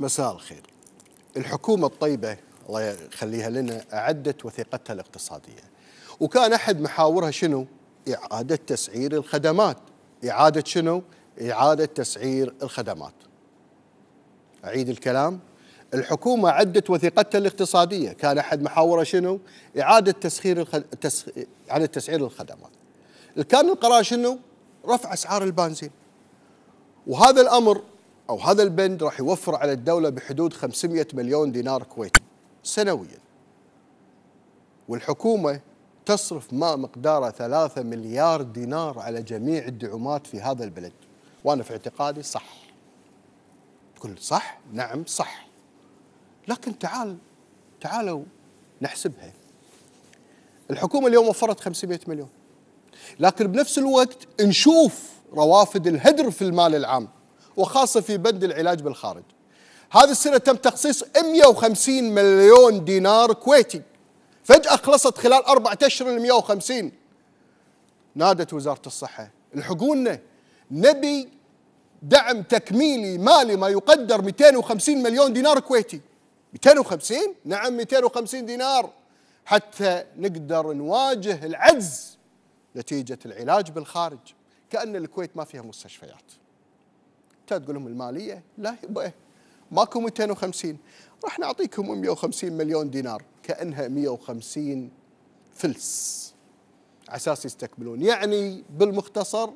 مساء الخير الحكومة الطيبة الله يخليها لنا أعدت وثيقتها الاقتصادية وكان أحد محاورها شنو إعادة تسعير الخدمات إعادة شنو إعادة تسعير الخدمات أعيد الكلام الحكومة عدت وثيقتها الاقتصادية كان أحد محاورها شنو إعادة تسخير الخد... تس... على تسعير الخدمات كان القرار شنو رفع أسعار البنزين وهذا الأمر أو هذا البند راح يوفر على الدولة بحدود 500 مليون دينار كويتي سنويا والحكومة تصرف ما مقداره 3 مليار دينار على جميع الدعومات في هذا البلد وأنا في اعتقادي صح تقول صح نعم صح لكن تعال تعالوا نحسبها الحكومة اليوم وفرت 500 مليون لكن بنفس الوقت نشوف روافد الهدر في المال العام وخاصة في بند العلاج بالخارج هذه السنة تم تخصيص 150 مليون دينار كويتي فجأة خلصت خلال أربعة أشهر ال 150 نادت وزارة الصحة الحقونا نبي دعم تكميلي مالي ما يقدر 250 مليون دينار كويتي 250 نعم 250 دينار حتى نقدر نواجه العجز نتيجة العلاج بالخارج كأن الكويت ما فيها مستشفيات تقول لهم الماليه لا يبا ماكو 250 راح نعطيكم 150 مليون دينار كانها 150 فلس على اساس يستكملون يعني بالمختصر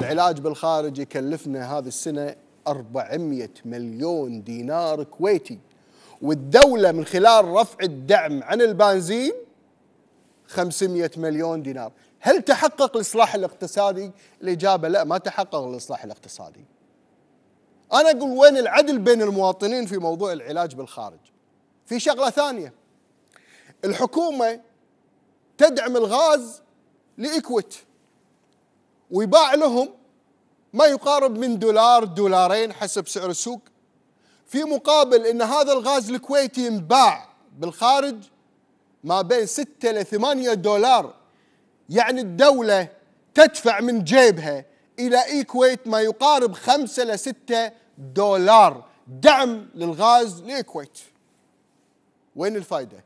العلاج بالخارج يكلفنا هذه السنه 400 مليون دينار كويتي والدوله من خلال رفع الدعم عن البنزين 500 مليون دينار هل تحقق الإصلاح الاقتصادي؟ الإجابة لا ما تحقق الإصلاح الاقتصادي أنا أقول وين العدل بين المواطنين في موضوع العلاج بالخارج في شغلة ثانية الحكومة تدعم الغاز لإكويت ويباع لهم ما يقارب من دولار دولارين حسب سعر السوق في مقابل ان هذا الغاز الكويتي ينباع بالخارج ما بين 6 ل 8 دولار يعني الدولة تدفع من جيبها إلى إيكويت ما يقارب خمسة إلى ستة دولار دعم للغاز لإيكويت وين الفائدة؟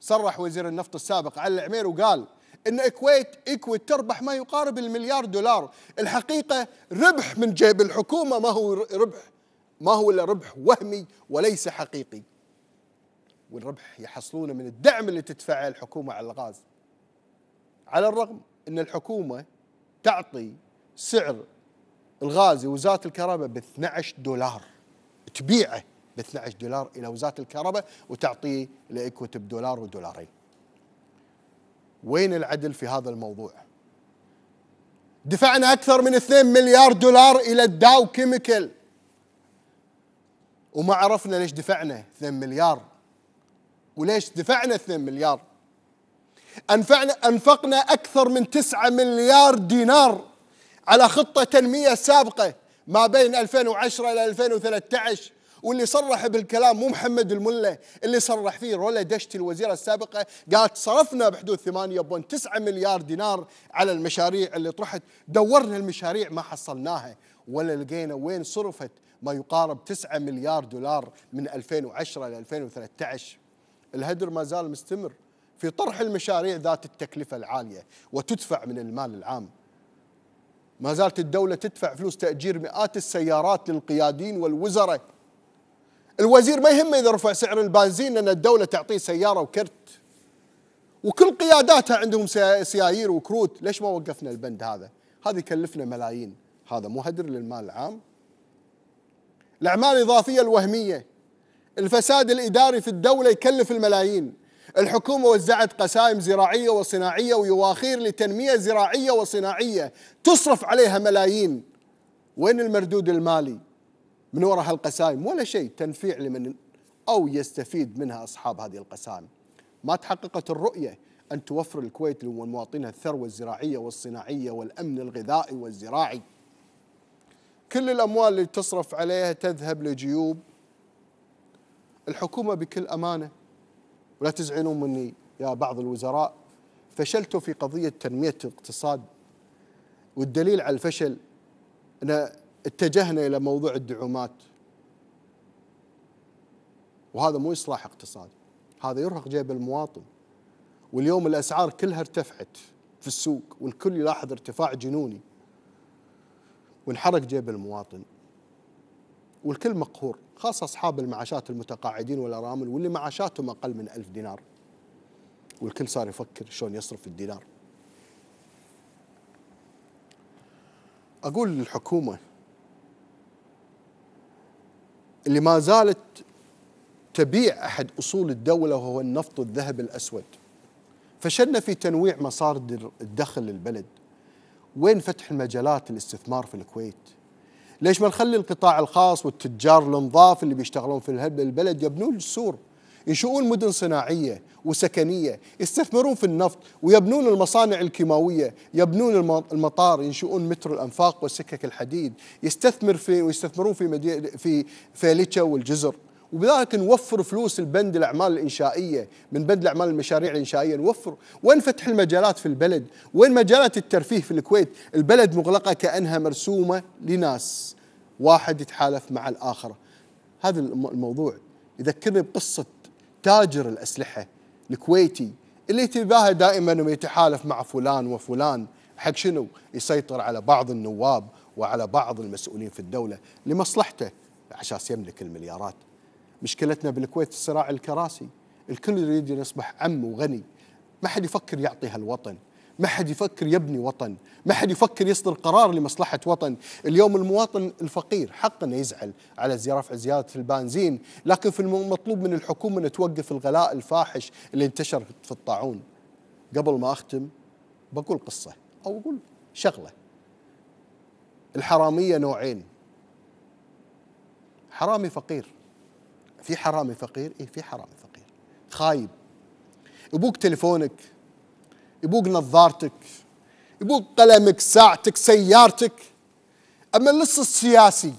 صرح وزير النفط السابق علي العمير وقال ان إكويت ايكويت تربح ما يقارب المليار دولار الحقيقه ربح من جيب الحكومه ما هو ربح ما هو الا ربح وهمي وليس حقيقي والربح يحصلونه من الدعم اللي تدفعه الحكومه على الغاز على الرغم أن الحكومة تعطي سعر الغاز لوزاره الكهرباء ب 12 دولار تبيعه ب 12 دولار إلى وزارة الكهرباء وتعطيه لإيكوت بدولار ودولارين وين العدل في هذا الموضوع دفعنا أكثر من 2 مليار دولار إلى الداو كيميكال وما عرفنا ليش دفعنا 2 مليار وليش دفعنا 2 مليار أنفعنا أنفقنا أكثر من تسعة مليار دينار على خطة تنمية سابقة ما بين 2010 إلى 2013 واللي صرح بالكلام مو محمد الملا اللي صرح فيه رولا دشتي الوزيره السابقه قالت صرفنا بحدود 8.9 مليار دينار على المشاريع اللي طرحت دورنا المشاريع ما حصلناها ولا لقينا وين صرفت ما يقارب 9 مليار دولار من 2010 ل 2013 الهدر ما زال مستمر في طرح المشاريع ذات التكلفة العالية وتدفع من المال العام ما زالت الدولة تدفع فلوس تأجير مئات السيارات للقيادين والوزراء الوزير ما يهمه إذا رفع سعر البنزين لأن الدولة تعطيه سيارة وكرت وكل قياداتها عندهم سيايير وكروت ليش ما وقفنا البند هذا هذا يكلفنا ملايين هذا مو هدر للمال العام الأعمال الإضافية الوهمية الفساد الإداري في الدولة يكلف الملايين الحكومة وزعت قسائم زراعية وصناعية ويواخير لتنمية زراعية وصناعية تصرف عليها ملايين وين المردود المالي من وراء هالقسائم ولا شيء تنفيع لمن أو يستفيد منها أصحاب هذه القسائم ما تحققت الرؤية أن توفر الكويت لمواطنها الثروة الزراعية والصناعية والأمن الغذائي والزراعي كل الأموال اللي تصرف عليها تذهب لجيوب الحكومة بكل أمانة ولا تزعلون مني يا بعض الوزراء فشلتوا في قضية تنمية الاقتصاد والدليل على الفشل أن اتجهنا إلى موضوع الدعومات وهذا مو إصلاح اقتصادي هذا يرهق جيب المواطن واليوم الأسعار كلها ارتفعت في السوق والكل يلاحظ ارتفاع جنوني وانحرق جيب المواطن والكل مقهور خاصة أصحاب المعاشات المتقاعدين والأرامل واللي معاشاتهم أقل من ألف دينار والكل صار يفكر شلون يصرف الدينار أقول للحكومة اللي ما زالت تبيع أحد أصول الدولة وهو النفط والذهب الأسود فشلنا في تنويع مصادر الدخل للبلد وين فتح المجالات الاستثمار في الكويت ليش ما نخلي القطاع الخاص والتجار النظاف اللي بيشتغلون في البلد يبنون السور ينشؤون مدن صناعية وسكنية يستثمرون في النفط ويبنون المصانع الكيماوية يبنون المطار ينشؤون مترو الأنفاق والسكك الحديد يستثمر في ويستثمرون في في فيليتشا والجزر وبذلك نوفر فلوس البند الاعمال الانشائيه من بند الاعمال المشاريع الانشائيه نوفر وين فتح المجالات في البلد وين مجالات الترفيه في الكويت البلد مغلقه كانها مرسومه لناس واحد يتحالف مع الاخر هذا الموضوع يذكرني بقصه تاجر الاسلحه الكويتي اللي تباهى دائما يتحالف مع فلان وفلان حق شنو؟ يسيطر على بعض النواب وعلى بعض المسؤولين في الدوله لمصلحته على اساس يملك المليارات مشكلتنا بالكويت صراع الكراسي الكل يريد أن يصبح عم وغني ما حد يفكر يعطي هالوطن ما حد يفكر يبني وطن ما حد يفكر يصدر قرار لمصلحة وطن اليوم المواطن الفقير حقا يزعل على رفع زيادة البنزين لكن في المطلوب من الحكومة أن توقف الغلاء الفاحش اللي انتشر في الطاعون قبل ما أختم بقول قصة أو أقول شغلة الحرامية نوعين حرامي فقير في حرامي فقير؟ اي في حرامي فقير خايب يبوق تلفونك يبوق نظارتك يبوق قلمك ساعتك سيارتك اما اللص السياسي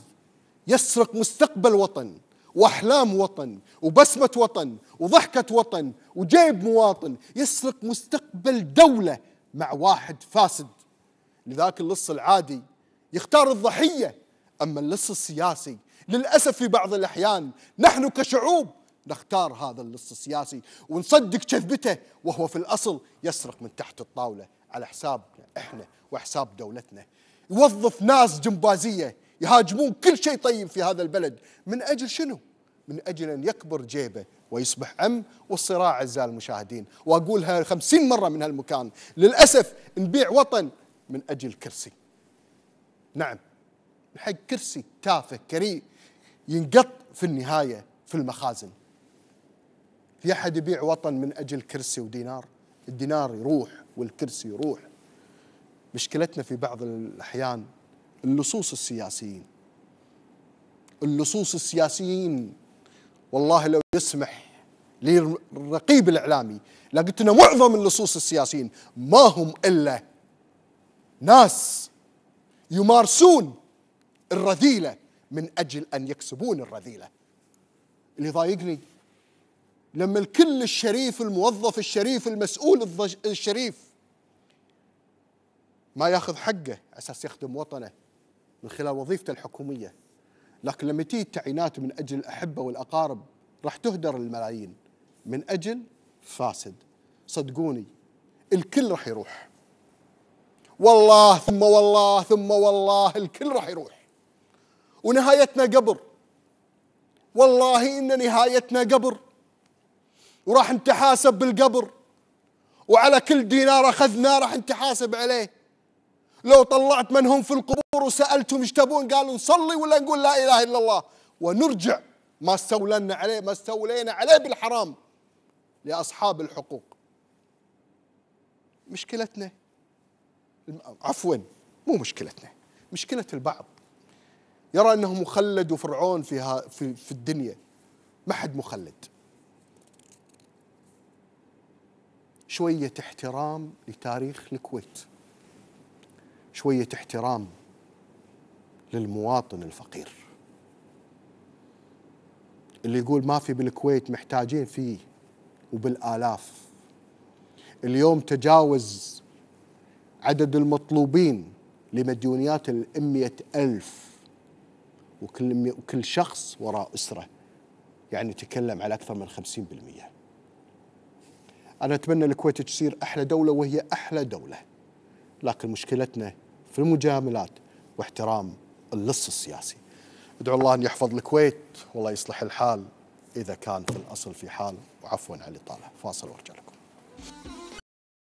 يسرق مستقبل وطن واحلام وطن وبسمه وطن وضحكه وطن وجيب مواطن يسرق مستقبل دوله مع واحد فاسد لذاك اللص العادي يختار الضحيه اما اللص السياسي للأسف في بعض الأحيان نحن كشعوب نختار هذا اللص السياسي ونصدق كذبته وهو في الأصل يسرق من تحت الطاولة على حساب إحنا وحساب دولتنا يوظف ناس جمبازية يهاجمون كل شيء طيب في هذا البلد من أجل شنو؟ من أجل أن يكبر جيبه ويصبح أم والصراع أعزائي المشاهدين وأقولها خمسين مرة من هالمكان للأسف نبيع وطن من أجل كرسي نعم حق كرسي تافه كريم ينقط في النهاية في المخازن في أحد يبيع وطن من أجل كرسي ودينار الدينار يروح والكرسي يروح مشكلتنا في بعض الأحيان اللصوص السياسيين اللصوص السياسيين والله لو يسمح للرقيب الإعلامي لقلت أن معظم اللصوص السياسيين ما هم إلا ناس يمارسون الرذيلة من أجل أن يكسبون الرذيلة اللي ضايقني لما الكل الشريف الموظف الشريف المسؤول الشريف ما ياخذ حقه أساس يخدم وطنه من خلال وظيفته الحكومية لكن لما تيجي التعيينات من أجل الأحبة والأقارب راح تهدر الملايين من أجل فاسد صدقوني الكل راح يروح والله ثم والله ثم والله الكل راح يروح ونهايتنا قبر والله إن نهايتنا قبر وراح نتحاسب بالقبر وعلى كل دينار أخذناه راح نتحاسب عليه لو طلعت من هم في القبور وسألتهم ايش تبون قالوا نصلي ولا نقول لا إله إلا الله ونرجع ما استولنا عليه ما استولينا عليه بالحرام لأصحاب الحقوق مشكلتنا عفوا مو مشكلتنا مشكلة البعض يرى أنه مخلد وفرعون في, في, في الدنيا ما حد مخلد شوية احترام لتاريخ الكويت شوية احترام للمواطن الفقير اللي يقول ما في بالكويت محتاجين فيه وبالآلاف اليوم تجاوز عدد المطلوبين لمديونيات الأمية ألف وكل وكل شخص وراء اسره يعني تكلم على اكثر من 50% انا اتمنى الكويت تصير احلى دوله وهي احلى دوله لكن مشكلتنا في المجاملات واحترام اللص السياسي ادعو الله ان يحفظ الكويت والله يصلح الحال اذا كان في الاصل في حال وعفوا على الاطاله فاصل وارجع لكم